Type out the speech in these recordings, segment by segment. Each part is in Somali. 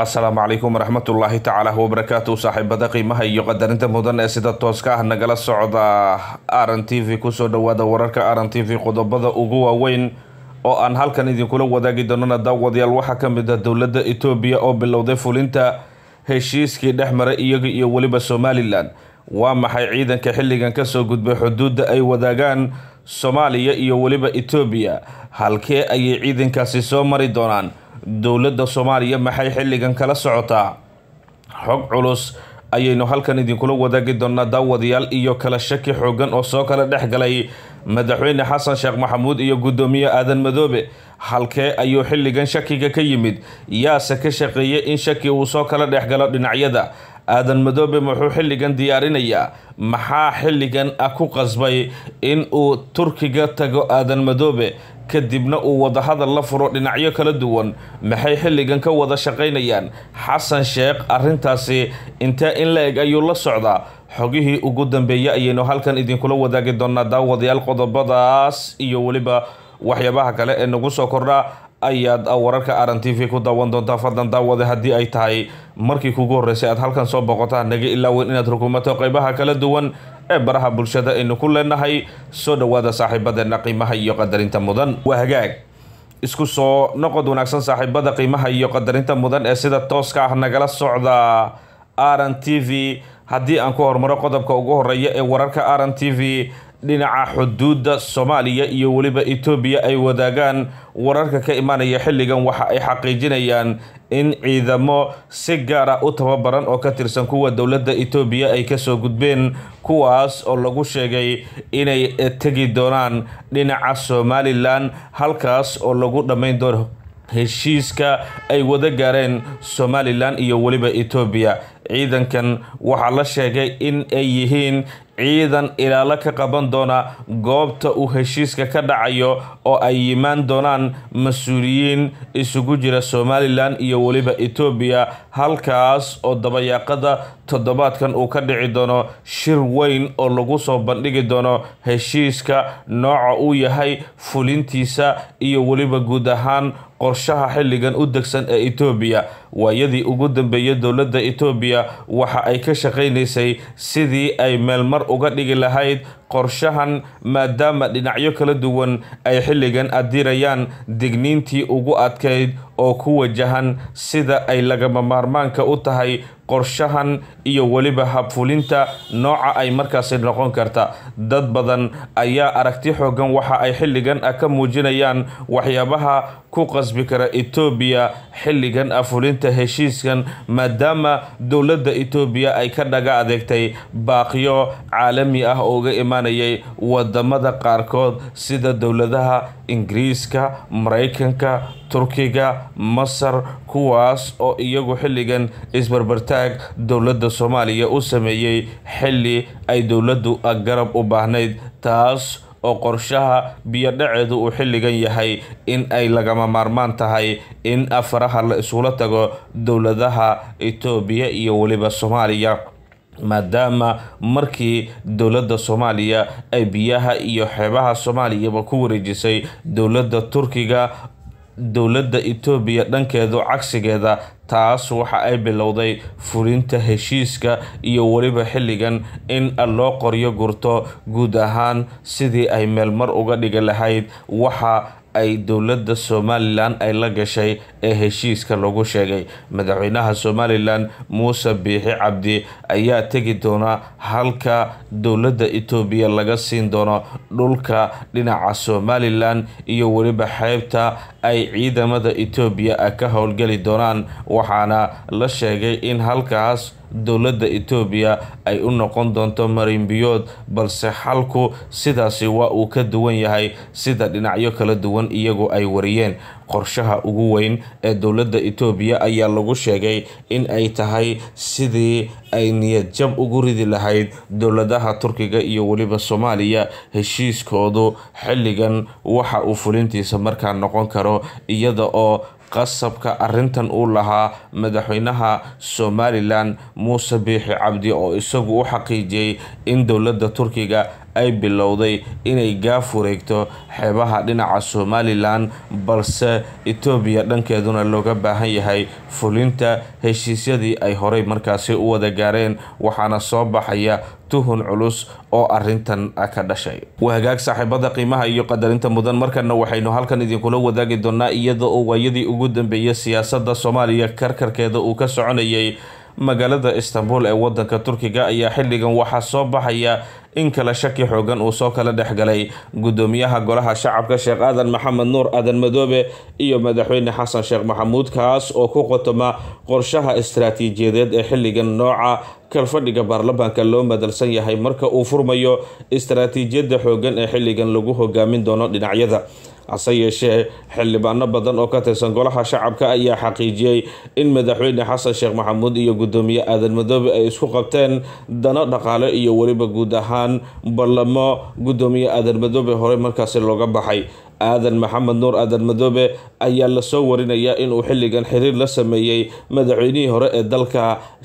asalaamu calaykum waraxmatullaahi tacaala wabarakaatu saaxiibada qiimaha iyo qadarinta mudan ee sida tooska ah nagala socda aran t v kusoo dhawaada wararka aran t v qodobada ugu waaweyn oo aan halkan idinkula wadaagi doonana daawadayaal waxaa ka mid ah dowladda etoobiya oo bilowday fulinta heshiiskii dhexmara iyaga iyo weliba somalilan waa maxay ciidanka xilligan kasoo gudbay xuduudda ay wadaagaan soomaaliya iyo weliba etoobiya halkee ayay ciidankaasi soo mari doonaan dowladda soomaaliya maxay xilligan kala socotaa xog culus ayaynu halkan idinkula wadaagi doonaa daawadayaal iyo kala shaki xooggan oo soo kala dhex galay madaxweyne xasan sheekh maxamuud iyo guddoomiye aadan madoobe halkee ayuu xilligan shakiga ka yimid yaase ka shaqeeyay in shaki uu soo kala dhex galo dhinacyada aadan madoobe muxuu xilligan diyaarinayaa maxaa xilligan ah ku qasbay uu turkiga tago aadan madoobe kadibna uu wadahadal la furo dhinacyo kala duwan maxay xilligan ka wada shaqaynayaan xasan sheekh arrintaasi intaa in la-eg ayuu la socdaa xogihii ugu dambeeyey ayaynu halkan idinkula wadaagi doonaa daawadayaal qodobadaas iyo weliba waxyaabaha kale ee nagu soo kordhaa ayaad wararka aran t v ku daawan doontaa fadlan daawada haddii ay tahay markii kugu horreysay aad halkan soo boqotaa naga ilaawin inaad rukumato qaybaha kala duwan ee baraha bulshada aynu ku leenahay soo dhowaada saaxiibadeena qiimaha iyo qadarinta mudan waa hagaag isku soo noqod wanaagsan saaxiibada qiimaha iyo qadarinta mudan ee sida tooska ah nagala socda r n t v haddii aan ku hormaro qodobka ugu horreeya ee wararka r n t v dhinaca xuduudda soomaaliya iyo weliba etoobiya ay wadaagaan wararka ka imaanaya xilligan waxa ay xaqiijinayaan in ciidamo si gaar ah u tababaran oo ka tirsan kuwa dowladda etoobiya ay kasoo gudbeen kuwaas oo lagu sheegay inay tegi doonaan dhinaca somalilan halkaas oo lagu dhammayn doono heshiiska ay wada gaareen somalilan iyo weliba etoobiya ciidankan waxaa la sheegay in ay yihiin ciidan ilaalo ka qaban doona goobta uu heshiiska ka dhacayo oo ay yimaan doonaan mas-uuliyiin isugu jira somalilan iyo weliba etoobiya halkaas oo dabayaaqada toddobaadkan uu ka dhici doono shir weyn oo lagu soo bandhigi doono heshiiska nooca uu yahay fulintiisa iyo weliba guud ahaan qorshaha xilligan u degsan ee etoobiya waayadii ugu dambeeyay dowladda etoobiya waxa ay ka shaqaynaysay sidii ay meelmar uga dhigi lahayd qorshahan maadaama dhinacyo kala duwan ay xilligan adirayaan digniintii ugu adkayd oo ku wajahan sida ay lagama maarmaanka u tahay qorshahan iyo weliba habfulinta nooca ay markaasi noqon karta dad badan ayaa aragti xooggan waxa ay xilligan ah ka muujinayaan waxyaabaha ku qasbi kara etoobiya xilligan afulinta heshiiskan maadaama dowladda etoobiya ay ka dhaga adeegtay baaqyo caalami ah oo uga imaanayay wadamada qaarkood sida dowladaha ingiriiska maraykanka turkiga masar kuwaas oo iyagu xilligan isbarbartaag dowladda soomaaliya u sameeyey xilli ay dowladdu garab u baahnayd taas oo qorshaha biyo uu xilligan yahay in ay lagama maarmaan tahay in afaraha la isula tago dowladaha etoobiya iyo weliba soomaaliya maadaama markii dowladda soomaaliya ay biyaha iyo xeebaha soomaaliyaba ku wareejisay dowladda turkiga dowladda Itoobiya dhankeedu cagsigeeda taas waxa ay bilowday fulinta heshiiska iyo weliba xilligan in loo qoryo gurto guud ahaan sidii ay meelmar uga dhigi lahayd waxa ay dowladda somalilan ay la gashay ee heshiiska lagu sheegay madaxweynaha somalilan Muuse Biixi Cabdi ayaa tegi doona halka dowladda Itoobiya laga siin doono dhulka dhinaca somalilan iyo weliba xeebta ay ciidamada Itoobiya ka howlgali doonaan waxaana la sheegay in halkaas dowladda Itoobiya ay u noqon doonto marin balse xalku sidaasi waa uu ka duwan yahay sida dhinacyo kala duwan iyagu ay wariyeen qorshaha ugu weyn ee dowladda etoobiya ayaa lagu sheegay in ay tahay sidii ay niyadjab ugu ridi lahayd dowladaha Turkiga iyo weliba Soomaaliya heshiiskoodu xilligan waxa uu fulintiisa markaa noqon karo iyada oo qasabka arintan uu lahaa madaxweynaha somalilan Muuse Biixi Cabdi oo isagu u xaqiijiyay in dowladda Turkiga ay bilowday inay gaaf wareegto xeebaha dhinaca somalilan balse etoobiya dhankeeduna looga baahan yahay fulinta heshiisyadii ay horey markaasi u wada gaareen waxaana soo baxaya tuhun culus oo arintan ka dhashay wahagaag saaxiibada qiimaha iyo qadarinta mudan markana waxaynu halkan idinkula wadaagi doonaa iyada oo waayadii ugu dambeeyay siyaasada soomaaliya karkarkeeda uu ka soconayay magaalada istanbul ee wadanka turkiga ayaa xilligan waxaa soo baxaya in kala shaki xoogan uu soo kala dhex galay gudoomiyaha golaha shacabka sheekh aadan maxamed nuur aadan madoobe iyo madaxweyne xasan sheekh maxamuud kaas oo ku qotoma qorshaha istaraatiijiyadeed ee xilligan nooca kalfadhiga baarlamaanka loo madalsan yahay marka uu furmayo istaraatiijiyadda xoogan ee xilligan lagu hogaamin doono dhinacyada hase yeeshee xildhibaano badan oo ka tirsan golaha shacabka ayaa xaqiijiyey in madaxweyne xasan sheekh maxamuud iyo guddoomiye aadan madoobe ay isku qabteen dano dhaqaale iyo weliba guud ahaan barlamo guddoomiye aadan madoobe horey markaasi looga baxay aadan maxamed nuur aadan madoobe ayaa lasoo warinayaa inuu xilligan xiriir la sameeyey madaxweynihii hore ee dalka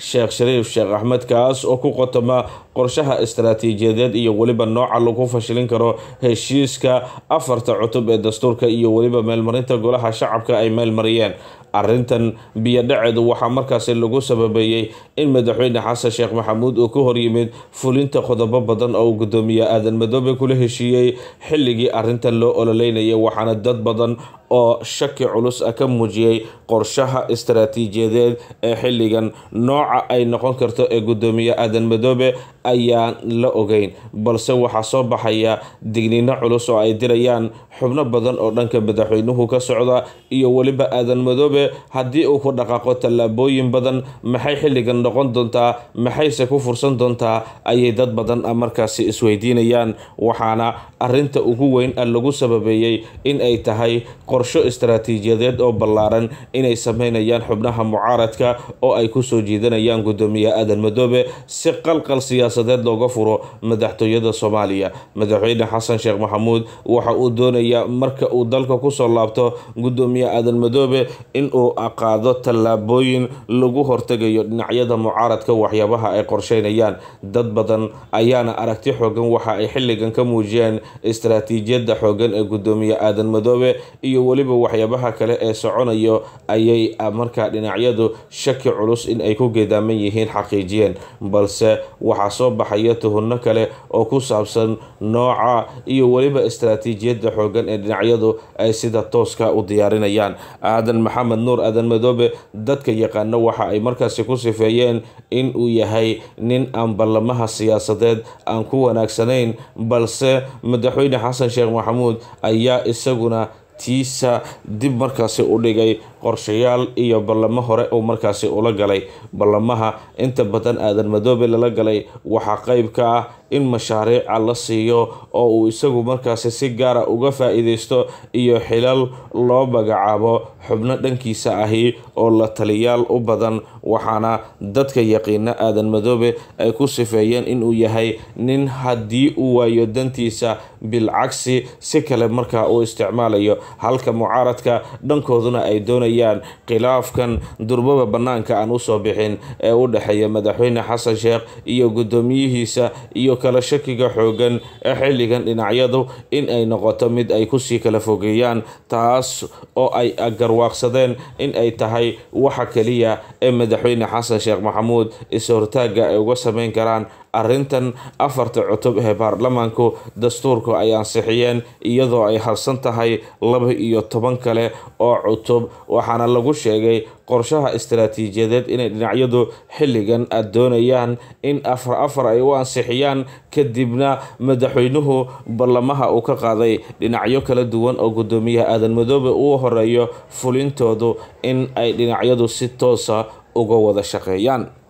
sheekh shariif sheekh axmed kaas oo ku qotoma qorshaha istaraatiijiyadeed iyo weliba nooca lagu fashilin karo heshiiska afarta cutub ee dastuurka iyo weliba meelmarinta golaha shacabka ay meelmariyeen arrintan biyodhaceedu waxaa markaasi lagu sababeeyey in madaxweyne xasan sheekh maxamuud uu ka horyimid fulinta qodobo badan oo uu guddoomiye aadan madoobe kula heshiiyey xilligii arrintan loo ololeynayay waxaana dad badan oo shaki culus ah ka muujiyay qorshaha istaraatiijiyadeed ee xilligan nooca ay noqon karto ee guddoomiye aadan madoobe ayaan la ogeyn balse waxaa soo baxaya digniino culus oo ay dirayaan xubno badan oo dhanka madaxweynuhu ka socda iyo weliba aadan madoobe haddii uu ku dhaqaaqo tallaabooyin badan maxay xilligan noqon doontaa maxayse ku fursan doontaa ayay dad badan ah markaasi isweydiinayaan waxaana arinta ugu weyn ah lagu sababeeyey in ay tahay qorsho istaraatiijiyadeed oo ballaaran inay sameynayaan xubnaha mucaaradka oo ay kusoo jiidanayaan gudoomiye aadan madoobe si qalqal siyaasadeed looga furo madaxtooyada soomaaliya madaxweyne xasan sheekh maxamuud waxa uu doonayaa marka uu dalka kusoo laabto gudoomiye aadan madoobe in uu qaado tallaabooyin lagu hortegayo dhinacyada mucaaradka waxyaabaha ay qorsheynayaan dad badan ayaana aragti xoogan waxa ay xilligan ka muujiyeen istaraatiijiyadda xoogan ee gudoomiye aadan madoobe iyo weliba waxyaabaha kale ee soconayo ayay ah, markaa dhinacyadu shaki culus in ay ku geedaaman yihiin xaqiijiyeen balse waxaa soo baxaya tuhunno kale oo ku saabsan nooca iyo weliba istaraatiijiyadda xoogan ee dhinacyadu ay sida tooska u diyaarinayaan aadan maxamed nuur aadan madoobe dadka yaqaano waxa ay markaasi ku sifeeyeen in uu yahay nin aan ballamaha siyaasadeed aan ku wanaagsanayn balse madaxweyne xasan sheekh maxamuud ayaa isaguna tiisa dib markaasi u dhigay qorshayaal iyo ballamo hore uu markaasi ula galay ballamaha inta badan aadan madoobe lala galay waxaa qayb ka ah in mashaariica la siiyo oo uu isagu markaasi si gaara uga faa-iideysto iyo xilal loo magacaabo xubno dhankiisa ahi oo la taliyaal u badan waxaana dadka yaqiina aadan madoobe ay ku sifeeyeen inuu yahay nin haddii uu waayo dantiisa bilcagsi si kale markaa uu isticmaalayo halka mucaaradka dhankooduna ay doonay doonayaan khilaafkan durbaba bannaanka aan usoo bixin ee u dhexeeya madaxweyne xasan sheekh iyo guddoomiyihiisa iyo kala shakiga xoogan ee xilligan dhinacyadu in ay noqoto mid ay kusii kala fogeeyaan taas oo ay garwaaqsadeen in ay tahay waxa keliya ee madaxweyne xasan sheekh maxamuud is-hortaagga ay uga sameyn karaan arintan afarta cutub ee baarlamaanku dastuurku ay ansixiyeen iyadoo ay harsan tahay laba iyo toban kale oo cutub waxaana lagu sheegay qorshaha istaraatiijiyadeed inay dhinacyadu xilligan doonayaan in afar afar ay u ansixiyaan kadibna madaxweynuhu ballamaha uu ka qaaday dhinacyo kala duwan oo guddoomiyaha aadan madoobe uu horeeyo fulintoodu in ay dhinacyadu si toosa uga wada shaqeeyaan